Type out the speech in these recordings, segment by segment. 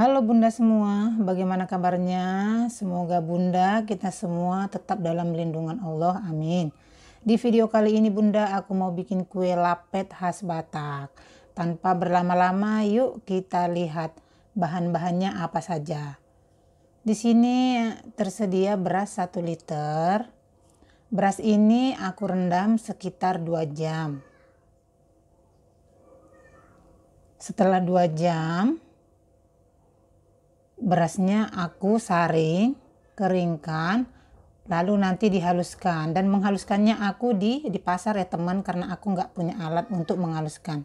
Halo Bunda semua, bagaimana kabarnya? Semoga Bunda kita semua tetap dalam lindungan Allah. Amin. Di video kali ini Bunda aku mau bikin kue lapet khas Batak. Tanpa berlama-lama, yuk kita lihat bahan-bahannya apa saja. Di sini tersedia beras 1 liter. Beras ini aku rendam sekitar 2 jam. Setelah 2 jam, berasnya aku saring, keringkan, lalu nanti dihaluskan. Dan menghaluskannya aku di, di pasar ya teman, karena aku nggak punya alat untuk menghaluskan.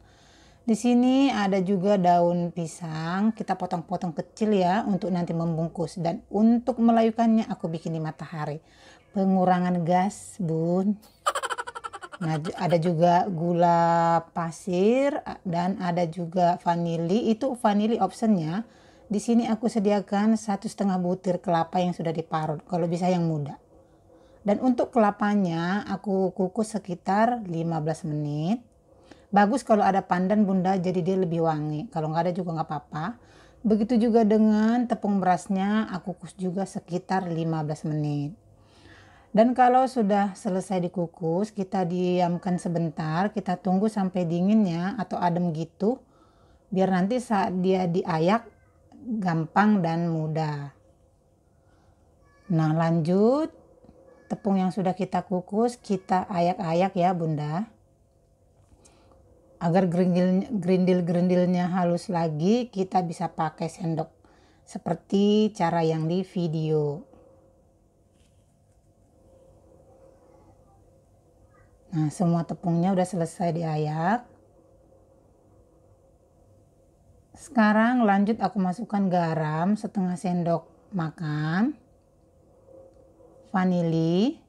Di sini ada juga daun pisang, kita potong-potong kecil ya untuk nanti membungkus. Dan untuk melayukannya aku bikin di matahari. Pengurangan gas, bun. Nah, ada juga gula pasir dan ada juga vanili. Itu vanili optionnya di sini aku sediakan satu setengah butir kelapa yang sudah diparut, kalau bisa yang muda. Dan untuk kelapanya aku kukus sekitar 15 menit. Bagus kalau ada pandan bunda jadi dia lebih wangi. Kalau nggak ada juga nggak apa-apa. Begitu juga dengan tepung berasnya aku kukus juga sekitar 15 menit. Dan kalau sudah selesai dikukus, kita diamkan sebentar, kita tunggu sampai dinginnya atau adem gitu. Biar nanti saat dia diayak gampang dan mudah. Nah, lanjut tepung yang sudah kita kukus kita ayak-ayak ya, Bunda. Agar gerindil-gerindilnya halus lagi, kita bisa pakai sendok seperti cara yang di video. Nah, semua tepungnya udah selesai diayak. Sekarang lanjut aku masukkan garam setengah sendok makan, vanili,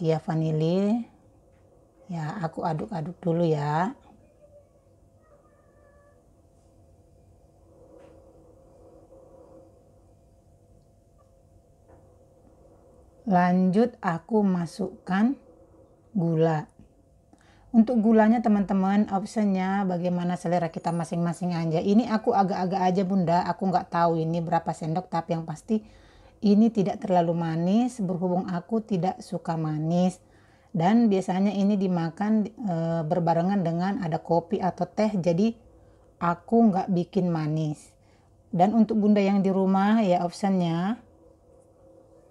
oh ya vanili, ya aku aduk-aduk dulu ya. Lanjut aku masukkan gula. Untuk gulanya teman-teman optionnya bagaimana selera kita masing-masing aja. Ini aku agak-agak aja bunda, aku nggak tahu ini berapa sendok tapi yang pasti ini tidak terlalu manis berhubung aku tidak suka manis. Dan biasanya ini dimakan e, berbarengan dengan ada kopi atau teh jadi aku nggak bikin manis. Dan untuk bunda yang di rumah ya optionnya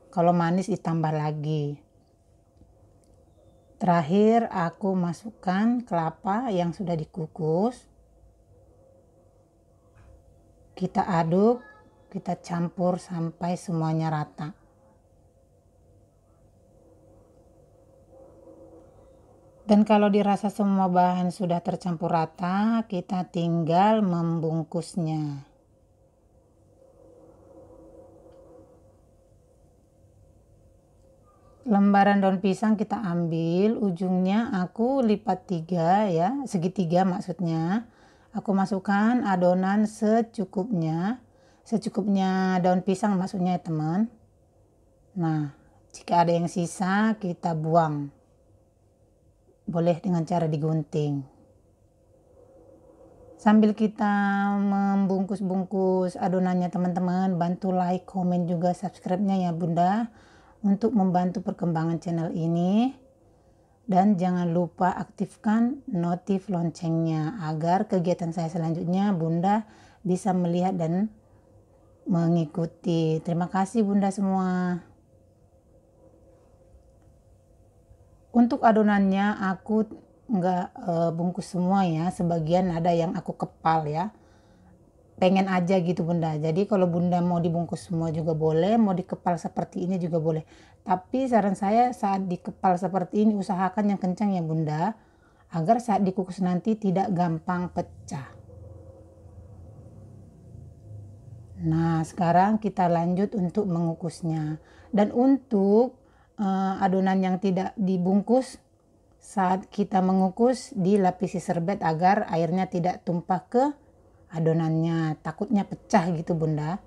kalau manis ditambah lagi Terakhir aku masukkan kelapa yang sudah dikukus. Kita aduk, kita campur sampai semuanya rata. Dan kalau dirasa semua bahan sudah tercampur rata, kita tinggal membungkusnya. lembaran daun pisang kita ambil ujungnya aku lipat tiga ya segitiga maksudnya aku masukkan adonan secukupnya secukupnya daun pisang maksudnya ya teman nah jika ada yang sisa kita buang boleh dengan cara digunting sambil kita membungkus-bungkus adonannya teman-teman bantu like komen juga subscribe-nya ya bunda untuk membantu perkembangan channel ini dan jangan lupa aktifkan notif loncengnya agar kegiatan saya selanjutnya Bunda bisa melihat dan mengikuti. Terima kasih Bunda semua. Untuk adonannya aku nggak e, bungkus semua ya, sebagian ada yang aku kepal ya pengen aja gitu bunda jadi kalau bunda mau dibungkus semua juga boleh mau dikepal seperti ini juga boleh tapi saran saya saat dikepal seperti ini usahakan yang kencang ya bunda agar saat dikukus nanti tidak gampang pecah nah sekarang kita lanjut untuk mengukusnya dan untuk uh, adonan yang tidak dibungkus saat kita mengukus dilapisi serbet agar airnya tidak tumpah ke adonannya takutnya pecah gitu bunda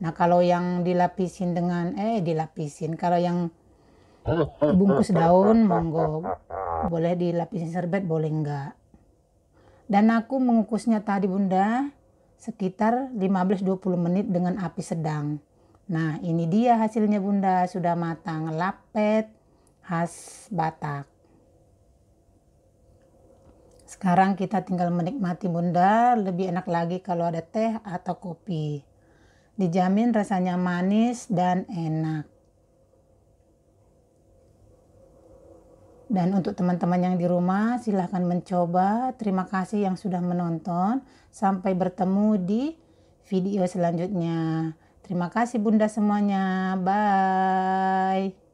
nah kalau yang dilapisin dengan eh dilapisin kalau yang bungkus daun monggo boleh dilapisin serbet boleh enggak dan aku mengukusnya tadi bunda sekitar 15-20 menit dengan api sedang nah ini dia hasilnya bunda sudah matang lapet khas Batak sekarang kita tinggal menikmati bunda, lebih enak lagi kalau ada teh atau kopi. Dijamin rasanya manis dan enak. Dan untuk teman-teman yang di rumah, silahkan mencoba. Terima kasih yang sudah menonton. Sampai bertemu di video selanjutnya. Terima kasih Bunda semuanya. Bye.